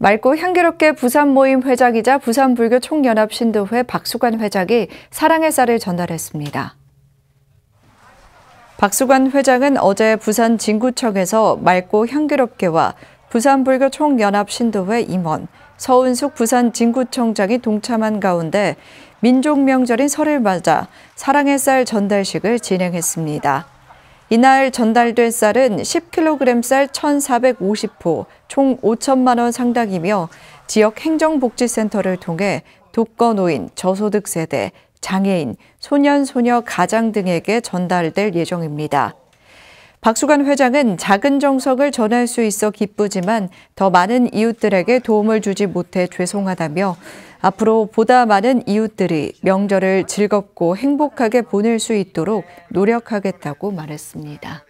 맑고 향기롭게 부산 모임 회장이자 부산불교 총연합 신도회 박수관 회장이 사랑의 쌀을 전달했습니다. 박수관 회장은 어제 부산 진구청에서 맑고 향기롭게와 부산불교 총연합 신도회 임원, 서은숙 부산 진구청장이 동참한 가운데 민족 명절인 설을 맞아 사랑의 쌀 전달식을 진행했습니다. 이날 전달된 쌀은 10kg 쌀1 4 5 0포총 5천만 원 상당이며 지역 행정복지센터를 통해 독거노인, 저소득 세대, 장애인, 소년, 소녀, 가장 등에게 전달될 예정입니다. 박수관 회장은 작은 정성을 전할 수 있어 기쁘지만 더 많은 이웃들에게 도움을 주지 못해 죄송하다며 앞으로 보다 많은 이웃들이 명절을 즐겁고 행복하게 보낼 수 있도록 노력하겠다고 말했습니다.